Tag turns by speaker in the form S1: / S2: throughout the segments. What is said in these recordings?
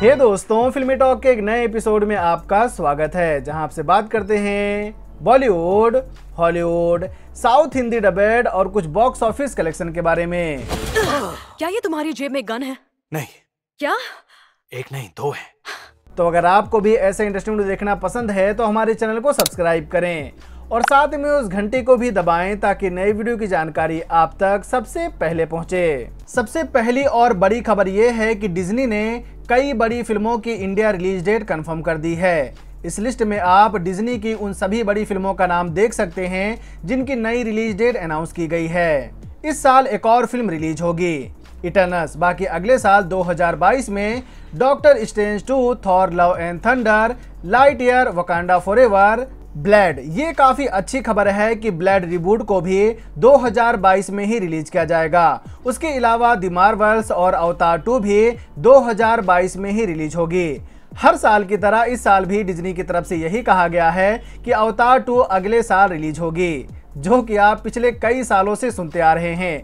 S1: हे दोस्तों फिल्मी टॉक के एक नए एपिसोड में आपका स्वागत है जहां आपसे बात करते हैं Bollywood Hollywood south Hindi dubbed और कुछ बॉक्स ऑफिस कलेक्शन के बारे में क्या ये तुम्हारी जेब में गन है नहीं क्या एक नहीं दो है तो अगर आपको भी ऐसे इंटरेस्टिंग देखना पसंद है तो हमारे चैनल को सब्सक्राइब करें और साथ में उस घंटी को भी दबाएं ताकि नई वीडियो की जानकारी आप तक सबसे पहले पहुंचे। सबसे पहली और बड़ी खबर ये है कि डिज्नी ने कई बड़ी फिल्मों की इंडिया रिलीज डेट कंफर्म कर दी है इस लिस्ट में आप डिज्नी की उन सभी बड़ी फिल्मों का नाम देख सकते हैं जिनकी नई रिलीज डेट अनाउंस की गई है इस साल एक और फिल्म रिलीज होगी इटर्नस बाकी अगले साल 2022 में doctor strange two Thor love and thunder lightyear Wakanda फॉर ब्लैड ये काफ़ी अच्छी खबर है कि ब्लैड रिबूट को भी 2022 में ही रिलीज किया जाएगा उसके अलावा दी मार्वल्स और अवतार 2 भी 2022 में ही रिलीज होगी हर साल की तरह इस साल भी डिज्नी की तरफ से यही कहा गया है कि अवतार 2 अगले साल रिलीज होगी जो कि आप पिछले कई सालों से सुनते आ रहे हैं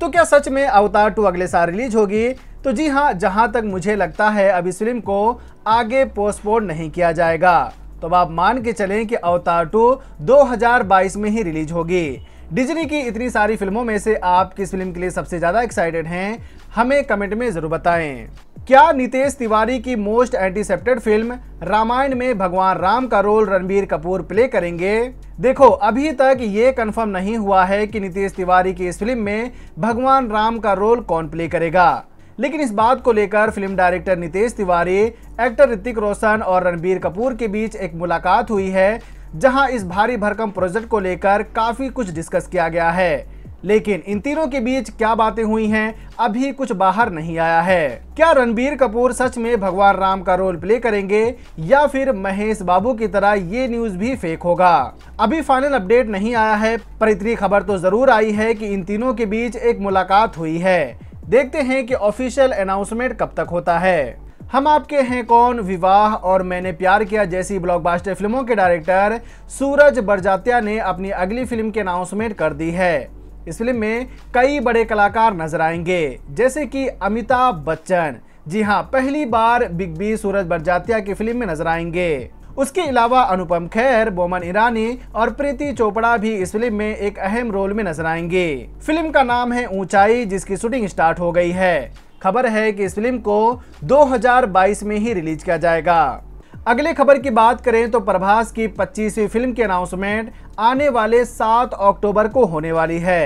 S1: तो क्या सच में अवतार 2 अगले साल रिलीज होगी तो जी हाँ जहाँ तक मुझे लगता है अब इस फिल्म को आगे पोस्टपोन नहीं किया जाएगा तो अब आप मान के चलें कि अवतार टू 2022 में ही रिलीज होगी डिज्नी की इतनी सारी फिल्मों में से आप किस फिल्म के लिए सबसे ज़्यादा एक्साइटेड हैं हमें कमेंट में ज़रूर बताएं क्या नितेश तिवारी की मोस्ट एंटीसेप्टेड फिल्म रामायण में भगवान राम का रोल रणबीर कपूर प्ले करेंगे देखो अभी तक ये कंफर्म नहीं हुआ है कि नितेश तिवारी की इस फिल्म में भगवान राम का रोल कौन प्ले करेगा लेकिन इस बात को लेकर film director Nitesh Tiwari actor Hrithik Roshan और रणबीर कपूर के बीच एक मुलाकात हुई है जहां इस भारी भरकम प्रोजेक्ट को लेकर काफ़ी कुछ डिस्कस किया गया है लेकिन इन तीनों के बीच क्या बातें हुई हैं अभी कुछ बाहर नहीं आया है क्या रणबीर कपूर सच में भगवान राम का रोल प्ले करेंगे या फिर महेश बाबू की तरह ये न्यूज भी फेक होगा अभी फाइनल अपडेट नहीं आया है पर इतनी खबर तो जरूर आई है कि इन तीनों के बीच एक मुलाकात हुई है देखते हैं कि ऑफिशियल अनाउंसमेंट कब तक होता है हम आपके हैं कौन विवाह और मैंने प्यार किया जैसी ब्लॉकबस्टर फिल्मों के डायरेक्टर सूरज बरजात्या ने अपनी अगली फिल्म की अनाउंसमेंट कर दी है इस फिल्म में कई बड़े कलाकार नजर आएंगे जैसे कि अमिताभ बच्चन जी हाँ पहली बार बिग बी सूरज बरजात्या की फिल्म में नजर आएंगे उसके अलावा अनुपम खैर बोमन ईरानी और प्रीति चोपड़ा भी इस फिल्म में एक अहम रोल में नजर आएंगे फिल्म का नाम है ऊंचाई जिसकी शूटिंग स्टार्ट हो गई है खबर है कि इस फिल्म को 2022 में ही रिलीज किया जाएगा अगले खबर की बात करें तो प्रभास की 25वीं फिल्म की अनाउंसमेंट आने वाले 7 अक्टूबर को होने वाली है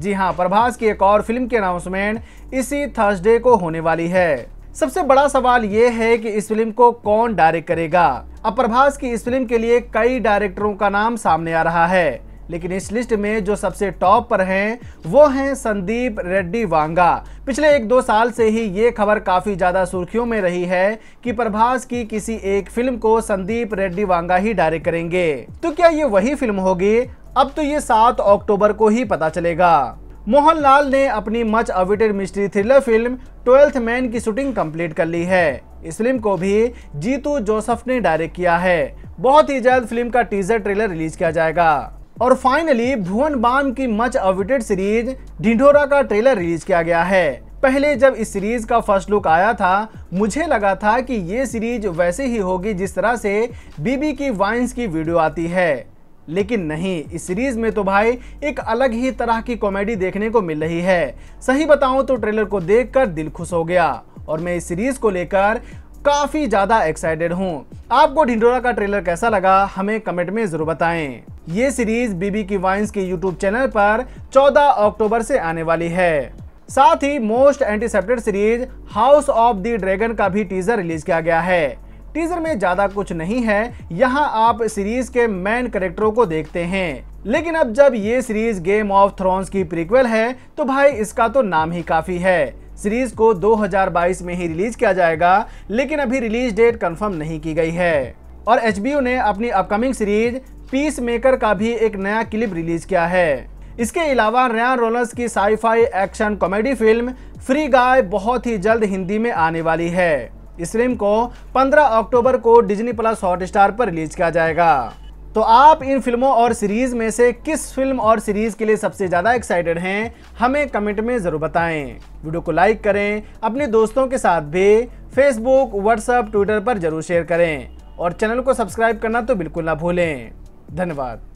S1: जी हाँ प्रभास की एक और फिल्म की अनाउंसमेंट इसी थर्सडे को होने वाली है सबसे बड़ा सवाल ये है कि इस फिल्म को कौन डायरेक्ट करेगा अब प्रभास की इस फिल्म के लिए कई डायरेक्टरों का नाम सामने आ रहा है लेकिन इस लिस्ट में जो सबसे टॉप पर हैं वो हैं संदीप रेड्डी वांगा पिछले एक दो साल से ही ये खबर काफ़ी ज़्यादा सुर्खियों में रही है कि प्रभास की किसी एक फिल्म को संदीप रेड्डी वांगा ही डायरेक्ट करेंगे तो क्या ये वही फिल्म होगी अब तो ये सात अक्टूबर को ही पता चलेगा मोहनलाल ने अपनी much awaited mystery thriller film twelfth man की शूटिंग कंप्लीट कर ली है इस फिल्म को भी जीतू जोसफ ने डायरेक्ट किया है बहुत ही जल्द फिल्म का टीजर ट्रेलर रिलीज किया जाएगा और फाइनली भुवन बाम की मच अवेटेड सीरीज ढिंडोरा का ट्रेलर रिलीज किया गया है पहले जब इस सीरीज का फर्स्ट लुक आया था मुझे लगा था कि ये सीरीज वैसे ही होगी जिस तरह से बीबी की वाइन्स की वीडियो आती है लेकिन नहीं इस सीरीज में तो भाई एक अलग ही तरह की कॉमेडी देखने को मिल रही है सही बताऊं तो ट्रेलर को देखकर दिल खुश हो गया और मैं इस सीरीज को लेकर काफी ज्यादा एक्साइटेड हूँ आपको ढिंडोरा का ट्रेलर कैसा लगा हमें कमेंट में जरूर बताएं। ये सीरीज बीबी की वाइन्स के यूट्यूब चैनल पर 14 अक्टूबर से आने वाली है साथ ही most anticipated series house of the dragon का भी टीजर रिलीज किया गया है टीजर में ज्यादा कुछ नहीं है यहाँ आप सीरीज के मेन करेक्टरों को देखते हैं लेकिन अब जब ये सीरीज गेम ऑफ थ्रोन्स की प्रीक्वल है तो भाई इसका तो नाम ही काफी है सीरीज को 2022 में ही रिलीज किया जाएगा लेकिन अभी रिलीज डेट कंफर्म नहीं की गई है और एच ने अपनी अपकमिंग सीरीज पीस मेकर का भी एक नया क्लिप रिलीज किया है इसके अलावा रयान रोलर्स की sci fi action comedy film free guy बहुत ही जल्द हिंदी में आने वाली है इस फिल्म को 15 अक्टूबर को डिज्नी प्लस हॉटस्टार पर रिलीज किया जाएगा तो आप इन फिल्मों और सीरीज में से किस फिल्म और सीरीज के लिए सबसे ज़्यादा एक्साइटेड हैं हमें कमेंट में ज़रूर बताएं वीडियो को लाइक करें अपने दोस्तों के साथ भी फेसबुक व्हाट्सएप ट्विटर पर जरूर शेयर करें और चैनल को सब्सक्राइब करना तो बिल्कुल ना भूलें धन्यवाद